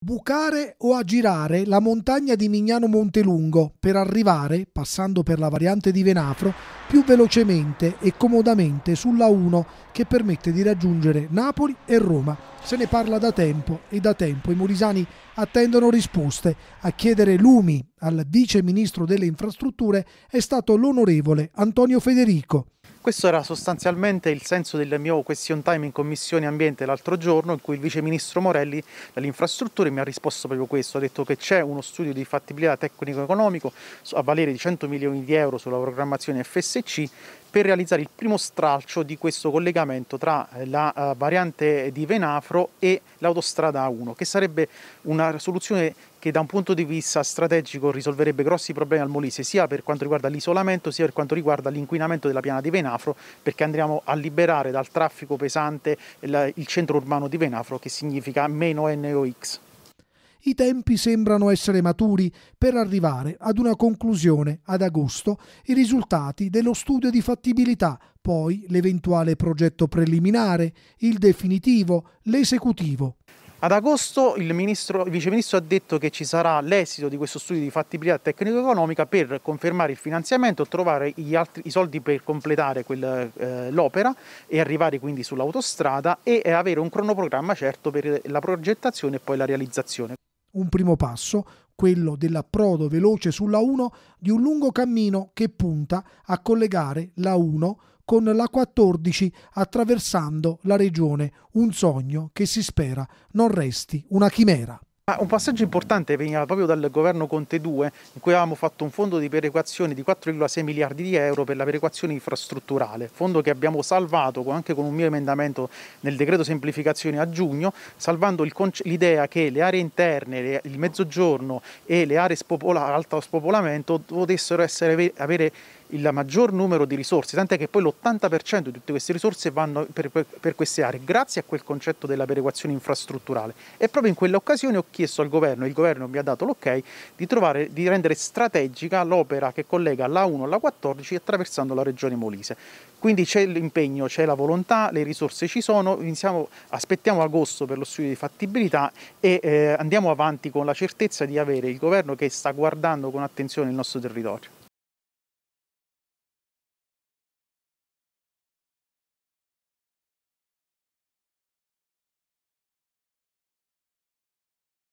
Bucare o aggirare la montagna di Mignano Montelungo per arrivare, passando per la variante di Venafro, più velocemente e comodamente sulla 1 che permette di raggiungere Napoli e Roma. Se ne parla da tempo e da tempo i molisani attendono risposte. A chiedere lumi al vice ministro delle infrastrutture è stato l'onorevole Antonio Federico. Questo era sostanzialmente il senso del mio question time in Commissione Ambiente l'altro giorno in cui il Vice Ministro Morelli dalle infrastrutture mi ha risposto proprio questo, ha detto che c'è uno studio di fattibilità tecnico-economico a valere di 100 milioni di euro sulla programmazione FSC per realizzare il primo stralcio di questo collegamento tra eh, la eh, variante di Venafro e l'autostrada 1, che sarebbe una soluzione che da un punto di vista strategico risolverebbe grossi problemi al Molise, sia per quanto riguarda l'isolamento, sia per quanto riguarda l'inquinamento della piana di Venafro, perché andremo a liberare dal traffico pesante il centro urbano di Venafro, che significa meno NOx i tempi sembrano essere maturi per arrivare ad una conclusione ad agosto, i risultati dello studio di fattibilità, poi l'eventuale progetto preliminare, il definitivo, l'esecutivo. Ad agosto il, ministro, il viceministro ha detto che ci sarà l'esito di questo studio di fattibilità tecnico-economica per confermare il finanziamento, trovare altri, i soldi per completare quel, eh, l'opera e arrivare quindi sull'autostrada e avere un cronoprogramma certo per la progettazione e poi la realizzazione un primo passo, quello dell'approdo veloce sulla 1 di un lungo cammino che punta a collegare la 1 con la 14 attraversando la regione, un sogno che si spera non resti una chimera. Ma un passaggio importante veniva proprio dal governo Conte 2, in cui avevamo fatto un fondo di perequazione di 4,6 miliardi di euro per la perequazione infrastrutturale, fondo che abbiamo salvato anche con un mio emendamento nel decreto semplificazione a giugno, salvando l'idea che le aree interne, le, il mezzogiorno e le aree spopola, alto spopolamento potessero essere, avere il maggior numero di risorse, tant'è che poi l'80% di tutte queste risorse vanno per, per, per, queste aree, grazie a quel concetto della perequazione infrastrutturale. E proprio in quell'occasione ho chiesto al governo, e il governo mi ha dato l'ok, di, trovare, di rendere strategica l'opera che collega la 1 alla 14 attraversando la regione Molise. Quindi c'è l'impegno, c'è la volontà, le risorse ci sono, iniziamo, aspettiamo agosto per lo studio di fattibilità e eh, andiamo avanti con la certezza di avere il governo che sta guardando con attenzione il nostro territorio.